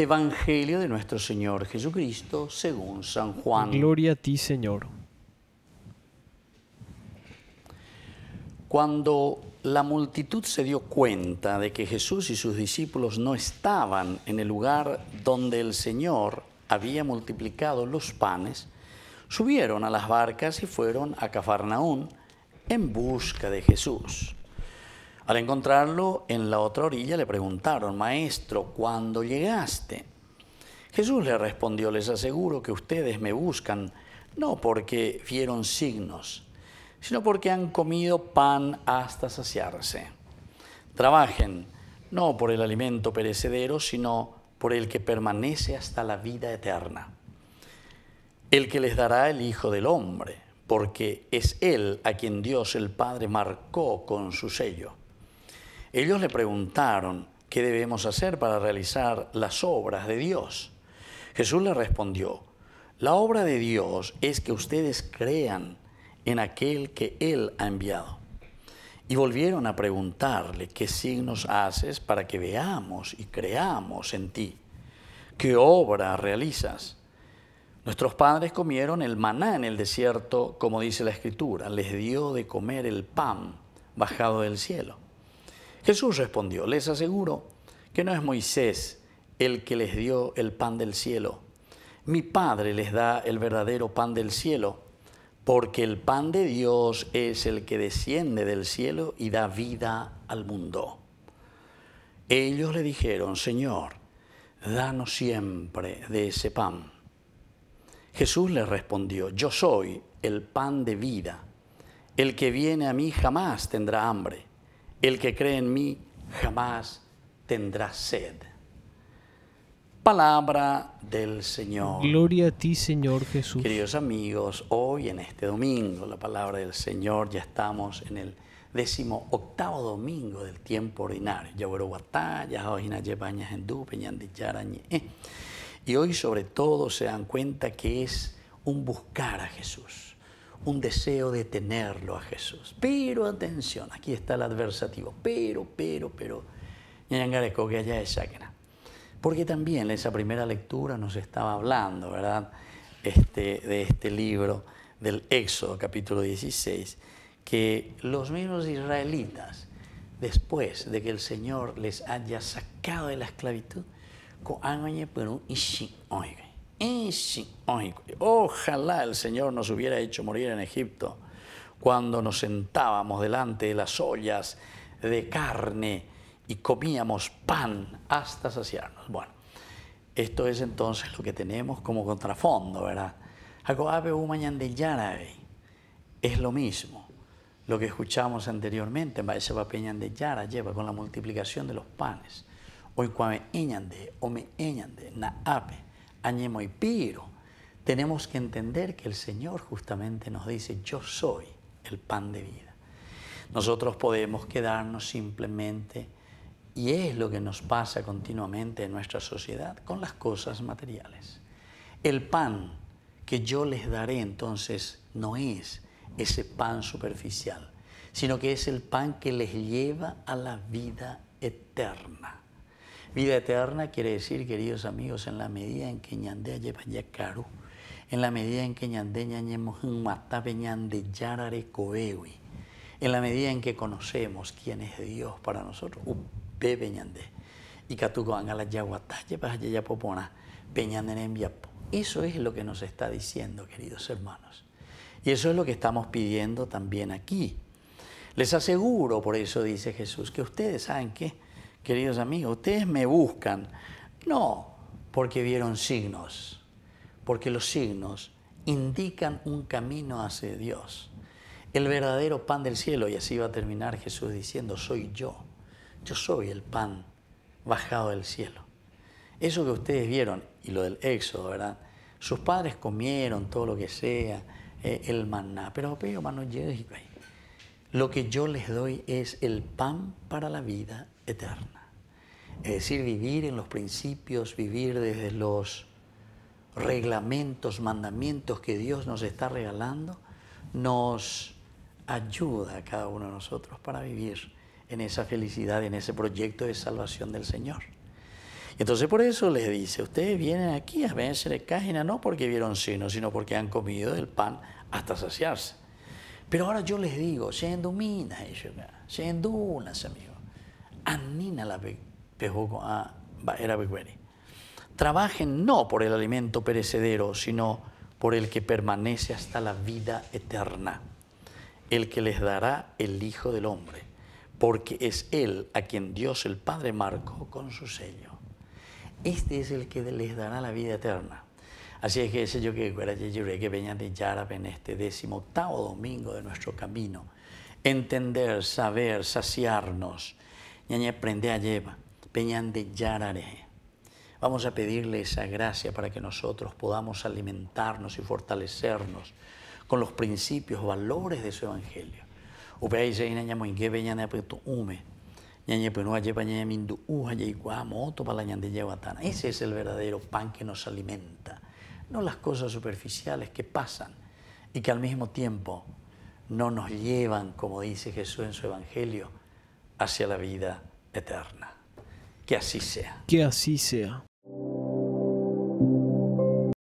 Evangelio de nuestro Señor Jesucristo según San Juan. Gloria a ti, Señor. Cuando la multitud se dio cuenta de que Jesús y sus discípulos no estaban en el lugar donde el Señor había multiplicado los panes, subieron a las barcas y fueron a Cafarnaún en busca de Jesús. Al encontrarlo en la otra orilla le preguntaron, Maestro, ¿cuándo llegaste? Jesús le respondió, les aseguro que ustedes me buscan no porque vieron signos, sino porque han comido pan hasta saciarse. Trabajen no por el alimento perecedero, sino por el que permanece hasta la vida eterna, el que les dará el Hijo del Hombre, porque es Él a quien Dios el Padre marcó con su sello. Ellos le preguntaron, ¿qué debemos hacer para realizar las obras de Dios? Jesús le respondió, la obra de Dios es que ustedes crean en aquel que Él ha enviado. Y volvieron a preguntarle, ¿qué signos haces para que veamos y creamos en ti? ¿Qué obra realizas? Nuestros padres comieron el maná en el desierto, como dice la Escritura, les dio de comer el pan bajado del cielo. Jesús respondió, les aseguro que no es Moisés el que les dio el pan del cielo. Mi Padre les da el verdadero pan del cielo, porque el pan de Dios es el que desciende del cielo y da vida al mundo. Ellos le dijeron, Señor, danos siempre de ese pan. Jesús les respondió, yo soy el pan de vida. El que viene a mí jamás tendrá hambre el que cree en mí jamás tendrá sed. Palabra del Señor. Gloria a ti, Señor Jesús. Queridos amigos, hoy en este domingo, la palabra del Señor, ya estamos en el décimo octavo domingo del tiempo ordinario. Eh. Y hoy sobre todo se dan cuenta que es un buscar a Jesús un deseo de tenerlo a Jesús. Pero atención, aquí está el adversativo. Pero, pero, pero. Porque también en esa primera lectura nos estaba hablando, ¿verdad? Este, de este libro del Éxodo, capítulo 16, que los mismos israelitas, después de que el Señor les haya sacado de la esclavitud, eh, ojalá el Señor nos hubiera hecho morir en Egipto cuando nos sentábamos delante de las ollas de carne y comíamos pan hasta saciarnos. Bueno, esto es entonces lo que tenemos como contrafondo, ¿verdad? Es lo mismo lo que escuchamos anteriormente, Yara lleva con la multiplicación de los panes. Hoy cuame me ome eñande, na ape añemo y piro. Tenemos que entender que el Señor justamente nos dice, yo soy el pan de vida. Nosotros podemos quedarnos simplemente, y es lo que nos pasa continuamente en nuestra sociedad, con las cosas materiales. El pan que yo les daré entonces no es ese pan superficial, sino que es el pan que les lleva a la vida eterna. Vida eterna quiere decir, queridos amigos, en la medida en que ñandea lleva ya caro, en la medida en que un matape ñande yarare coewi, en la medida en que conocemos quién es Dios para nosotros, upepe ñande, y catuco angala yaguatalle para pues ya popona, peñande en po. Eso es lo que nos está diciendo, queridos hermanos. Y eso es lo que estamos pidiendo también aquí. Les aseguro, por eso dice Jesús, que ustedes saben que queridos amigos, ustedes me buscan, no porque vieron signos, porque los signos indican un camino hacia Dios. El verdadero pan del cielo, y así va a terminar Jesús diciendo, soy yo, yo soy el pan bajado del cielo. Eso que ustedes vieron, y lo del éxodo, ¿verdad? Sus padres comieron todo lo que sea, eh, el maná, pero Lo que yo les doy es el pan para la vida eterna. Es decir, vivir en los principios, vivir desde los reglamentos, mandamientos que Dios nos está regalando, nos ayuda a cada uno de nosotros para vivir en esa felicidad, en ese proyecto de salvación del Señor. Entonces por eso les dice, ustedes vienen aquí a vencer el Cágena no porque vieron sino, sino porque han comido del pan hasta saciarse. Pero ahora yo les digo, se endumina ellos, se endunas, amigos. Anina la ah, a era Trabajen no por el alimento perecedero, sino por el que permanece hasta la vida eterna, el que les dará el Hijo del Hombre, porque es Él a quien Dios el Padre marcó con su sello. Este es el que les dará la vida eterna. Así es que ese yo que que venían de Yarab en este décimo octavo domingo de nuestro camino, entender, saber, saciarnos, a lleva, peñan de Vamos a pedirle esa gracia para que nosotros podamos alimentarnos y fortalecernos con los principios, valores de su evangelio. Ese es el verdadero pan que nos alimenta, no las cosas superficiales que pasan y que al mismo tiempo no nos llevan, como dice Jesús en su evangelio, hacia la vida eterna. Que así sea. Que así sea.